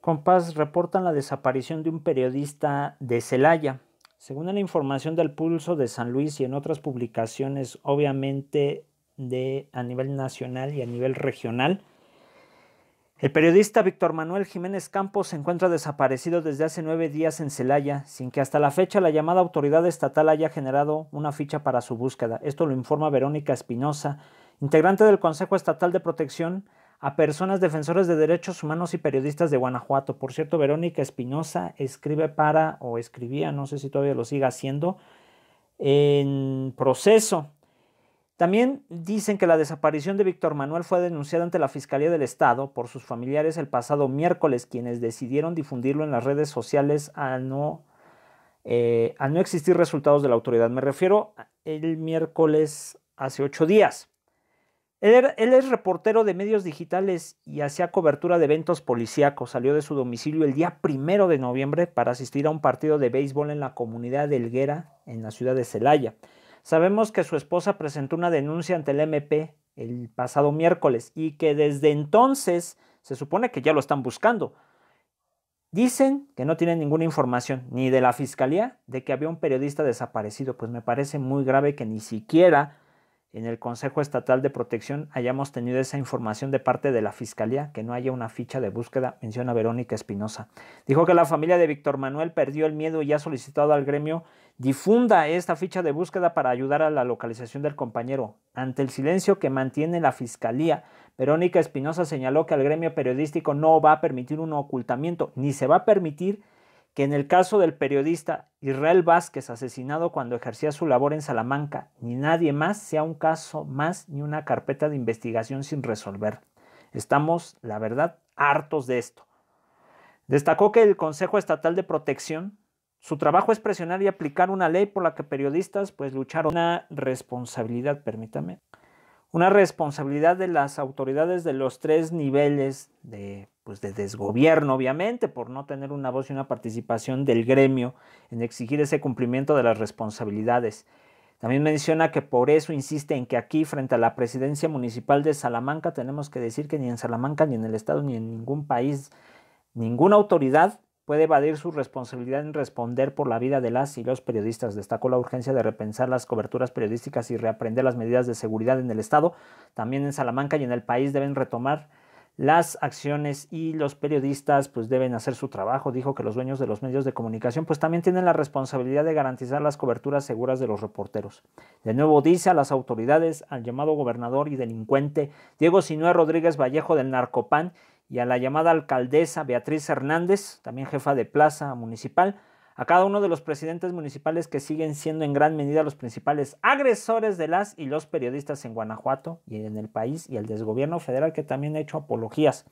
Compás reportan la desaparición de un periodista de Celaya. Según la información del Pulso de San Luis y en otras publicaciones, obviamente de a nivel nacional y a nivel regional, el periodista Víctor Manuel Jiménez Campos se encuentra desaparecido desde hace nueve días en Celaya, sin que hasta la fecha la llamada autoridad estatal haya generado una ficha para su búsqueda. Esto lo informa Verónica Espinosa, integrante del Consejo Estatal de Protección a personas defensoras de derechos humanos y periodistas de Guanajuato. Por cierto, Verónica Espinosa escribe para, o escribía, no sé si todavía lo siga haciendo, en proceso. También dicen que la desaparición de Víctor Manuel fue denunciada ante la Fiscalía del Estado por sus familiares el pasado miércoles, quienes decidieron difundirlo en las redes sociales al no, eh, no existir resultados de la autoridad. Me refiero el miércoles hace ocho días. Él, es reportero de medios digitales y hacía cobertura de eventos policíacos. Salió de su domicilio el día primero de noviembre para asistir a un partido de béisbol en la comunidad de Helguera, en la ciudad de Celaya. Sabemos que su esposa presentó una denuncia ante el MP el pasado miércoles y que desde entonces se supone que ya lo están buscando. Dicen que no tienen ninguna información, ni de la fiscalía, de que había un periodista desaparecido. Pues me parece muy grave que ni siquiera en el Consejo Estatal de Protección hayamos tenido esa información de parte de la Fiscalía, que no haya una ficha de búsqueda, menciona Verónica Espinosa. Dijo que la familia de Víctor Manuel perdió el miedo y ha solicitado al gremio difunda esta ficha de búsqueda para ayudar a la localización del compañero. Ante el silencio que mantiene la Fiscalía, Verónica Espinosa señaló que al gremio periodístico no va a permitir un ocultamiento, ni se va a permitir en el caso del periodista Israel Vázquez, asesinado cuando ejercía su labor en Salamanca, ni nadie más sea un caso más ni una carpeta de investigación sin resolver. Estamos, la verdad, hartos de esto. Destacó que el Consejo Estatal de Protección, su trabajo es presionar y aplicar una ley por la que periodistas pues lucharon una responsabilidad, permítame, una responsabilidad de las autoridades de los tres niveles de, pues de desgobierno, obviamente, por no tener una voz y una participación del gremio en exigir ese cumplimiento de las responsabilidades. También menciona que por eso insiste en que aquí, frente a la presidencia municipal de Salamanca, tenemos que decir que ni en Salamanca, ni en el Estado, ni en ningún país, ninguna autoridad puede evadir su responsabilidad en responder por la vida de las y los periodistas. Destacó la urgencia de repensar las coberturas periodísticas y reaprender las medidas de seguridad en el Estado. También en Salamanca y en el país deben retomar las acciones y los periodistas pues deben hacer su trabajo. Dijo que los dueños de los medios de comunicación pues también tienen la responsabilidad de garantizar las coberturas seguras de los reporteros. De nuevo dice a las autoridades, al llamado gobernador y delincuente Diego Sinué Rodríguez Vallejo del Narcopan y a la llamada alcaldesa Beatriz Hernández, también jefa de plaza municipal, a cada uno de los presidentes municipales que siguen siendo en gran medida los principales agresores de las y los periodistas en Guanajuato y en el país y el desgobierno federal que también ha hecho apologías.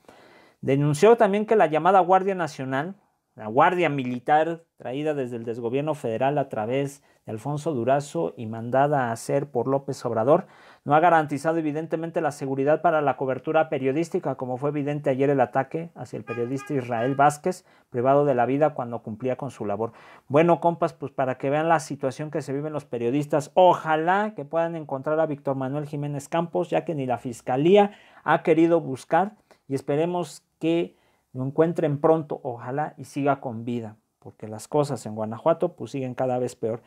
Denunció también que la llamada Guardia Nacional, la Guardia Militar, traída desde el desgobierno federal a través de Alfonso Durazo y mandada a hacer por López Obrador, no ha garantizado evidentemente la seguridad para la cobertura periodística, como fue evidente ayer el ataque hacia el periodista Israel Vázquez, privado de la vida cuando cumplía con su labor. Bueno, compas, pues para que vean la situación que se viven los periodistas, ojalá que puedan encontrar a Víctor Manuel Jiménez Campos, ya que ni la Fiscalía ha querido buscar y esperemos que lo encuentren pronto, ojalá y siga con vida, porque las cosas en Guanajuato pues siguen cada vez peor.